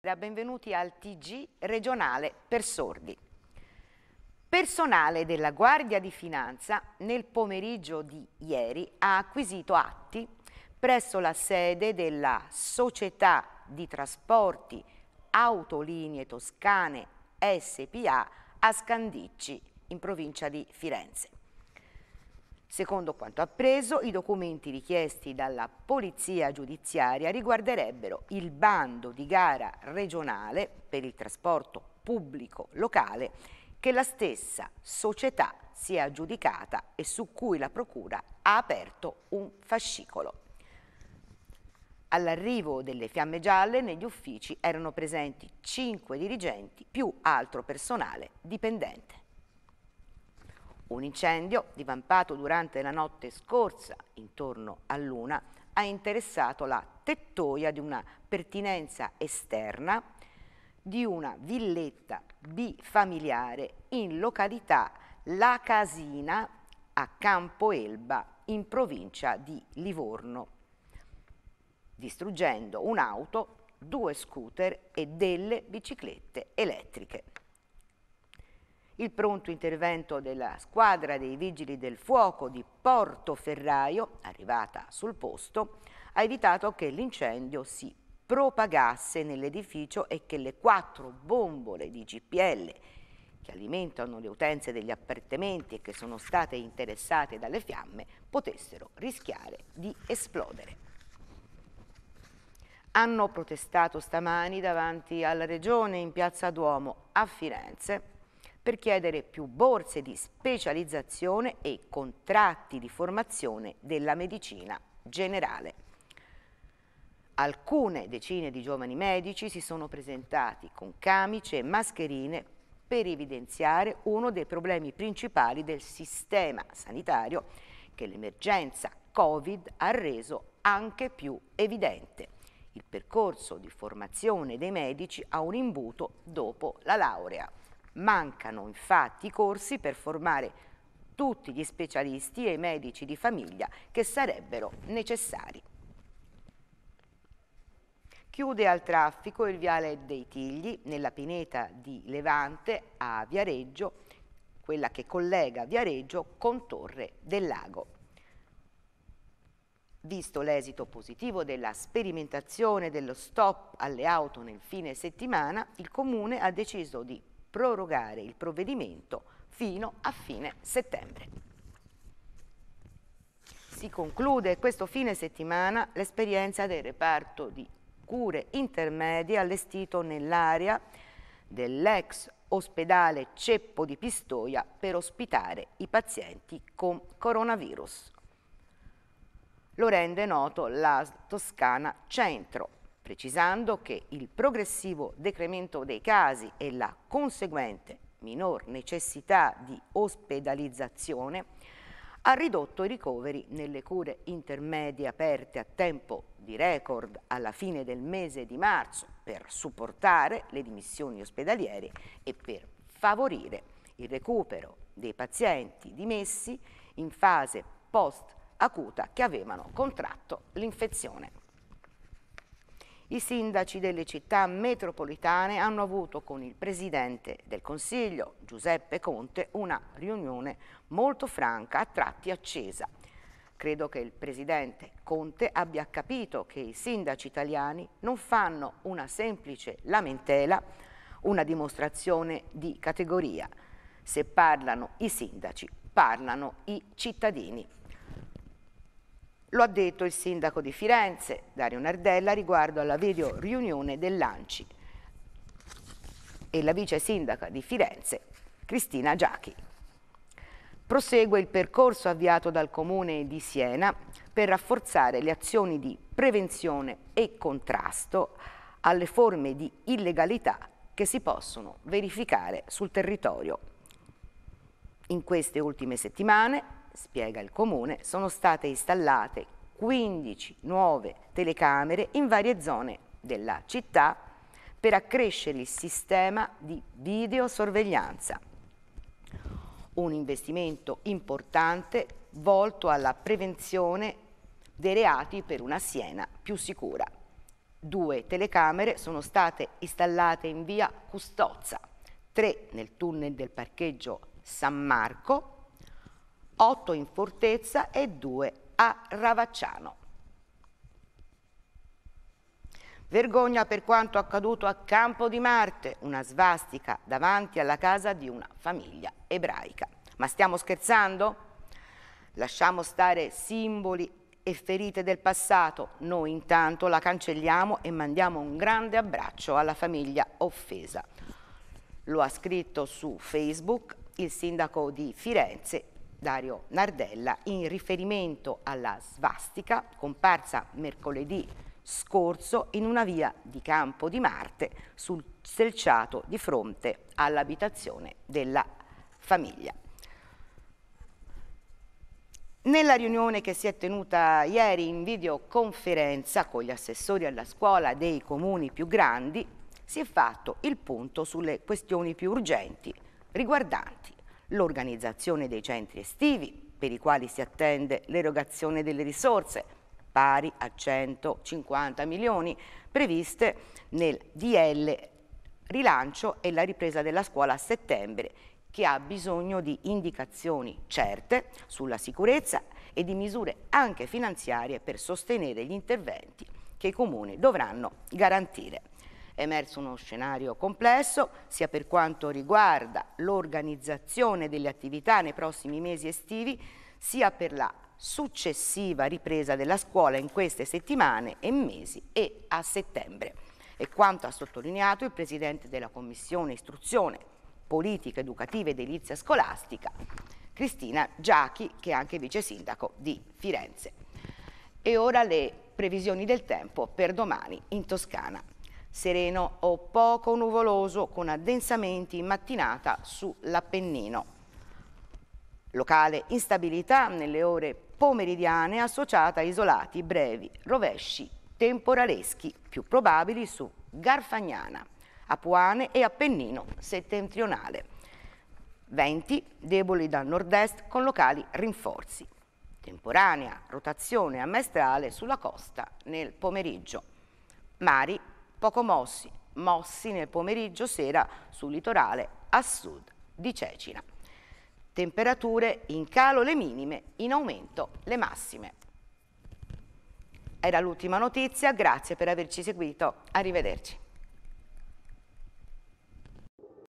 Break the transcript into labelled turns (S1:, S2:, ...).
S1: Benvenuti al TG regionale per sordi. Personale della Guardia di Finanza nel pomeriggio di ieri ha acquisito atti presso la sede della Società di Trasporti Autolinee Toscane SPA a Scandicci in provincia di Firenze. Secondo quanto appreso, i documenti richiesti dalla Polizia Giudiziaria riguarderebbero il bando di gara regionale per il trasporto pubblico locale che la stessa società si è aggiudicata e su cui la Procura ha aperto un fascicolo. All'arrivo delle fiamme gialle negli uffici erano presenti cinque dirigenti più altro personale dipendente. Un incendio, divampato durante la notte scorsa intorno a Luna, ha interessato la tettoia di una pertinenza esterna di una villetta bifamiliare in località La Casina a Campo Elba in provincia di Livorno, distruggendo un'auto, due scooter e delle biciclette elettriche il pronto intervento della squadra dei vigili del fuoco di Portoferraio, arrivata sul posto, ha evitato che l'incendio si propagasse nell'edificio e che le quattro bombole di GPL che alimentano le utenze degli appartamenti e che sono state interessate dalle fiamme potessero rischiare di esplodere. Hanno protestato stamani davanti alla Regione in Piazza Duomo a Firenze per chiedere più borse di specializzazione e contratti di formazione della medicina generale. Alcune decine di giovani medici si sono presentati con camice e mascherine per evidenziare uno dei problemi principali del sistema sanitario che l'emergenza Covid ha reso anche più evidente. Il percorso di formazione dei medici ha un imbuto dopo la laurea. Mancano infatti i corsi per formare tutti gli specialisti e i medici di famiglia che sarebbero necessari. Chiude al traffico il viale dei Tigli nella pineta di Levante a Viareggio, quella che collega Viareggio con Torre del Lago. Visto l'esito positivo della sperimentazione dello stop alle auto nel fine settimana, il Comune ha deciso di prorogare il provvedimento fino a fine settembre. Si conclude questo fine settimana l'esperienza del reparto di cure intermedie allestito nell'area dell'ex ospedale Ceppo di Pistoia per ospitare i pazienti con coronavirus. Lo rende noto la Toscana Centro precisando che il progressivo decremento dei casi e la conseguente minor necessità di ospedalizzazione ha ridotto i ricoveri nelle cure intermedie aperte a tempo di record alla fine del mese di marzo per supportare le dimissioni ospedaliere e per favorire il recupero dei pazienti dimessi in fase post acuta che avevano contratto l'infezione. I sindaci delle città metropolitane hanno avuto con il Presidente del Consiglio, Giuseppe Conte, una riunione molto franca, a tratti accesa. Credo che il Presidente Conte abbia capito che i sindaci italiani non fanno una semplice lamentela, una dimostrazione di categoria. Se parlano i sindaci, parlano i cittadini. Lo ha detto il sindaco di Firenze, Dario Nardella, riguardo alla video riunione dell'ANCI e la vice sindaca di Firenze, Cristina Giachi. Prosegue il percorso avviato dal comune di Siena per rafforzare le azioni di prevenzione e contrasto alle forme di illegalità che si possono verificare sul territorio. In queste ultime settimane spiega il comune, sono state installate 15 nuove telecamere in varie zone della città per accrescere il sistema di videosorveglianza. Un investimento importante volto alla prevenzione dei reati per una Siena più sicura. Due telecamere sono state installate in via Custozza, tre nel tunnel del parcheggio San Marco 8 in Fortezza e 2 a Ravacciano. Vergogna per quanto accaduto a Campo di Marte, una svastica davanti alla casa di una famiglia ebraica. Ma stiamo scherzando? Lasciamo stare simboli e ferite del passato, noi intanto la cancelliamo e mandiamo un grande abbraccio alla famiglia offesa. Lo ha scritto su Facebook il sindaco di Firenze Dario Nardella in riferimento alla svastica comparsa mercoledì scorso in una via di Campo di Marte sul selciato di fronte all'abitazione della famiglia. Nella riunione che si è tenuta ieri in videoconferenza con gli assessori alla scuola dei comuni più grandi si è fatto il punto sulle questioni più urgenti riguardanti l'organizzazione dei centri estivi per i quali si attende l'erogazione delle risorse pari a 150 milioni previste nel DL rilancio e la ripresa della scuola a settembre che ha bisogno di indicazioni certe sulla sicurezza e di misure anche finanziarie per sostenere gli interventi che i comuni dovranno garantire emerso uno scenario complesso sia per quanto riguarda l'organizzazione delle attività nei prossimi mesi estivi, sia per la successiva ripresa della scuola in queste settimane e mesi e a settembre. E quanto ha sottolineato il Presidente della Commissione Istruzione, Politica Educativa ed Edilizia Scolastica, Cristina Giachi, che è anche vice sindaco di Firenze. E ora le previsioni del tempo per domani in Toscana sereno o poco nuvoloso con addensamenti in mattinata sull'Appennino. Locale instabilità nelle ore pomeridiane associata a isolati brevi rovesci temporaleschi più probabili su Garfagnana, Apuane e Appennino settentrionale. Venti deboli da nord-est con locali rinforzi. Temporanea rotazione ammestrale sulla costa nel pomeriggio. Mari poco mossi, mossi nel pomeriggio sera sul litorale a sud di Cecina. Temperature in calo le minime, in aumento le massime. Era l'ultima notizia, grazie per averci seguito, arrivederci.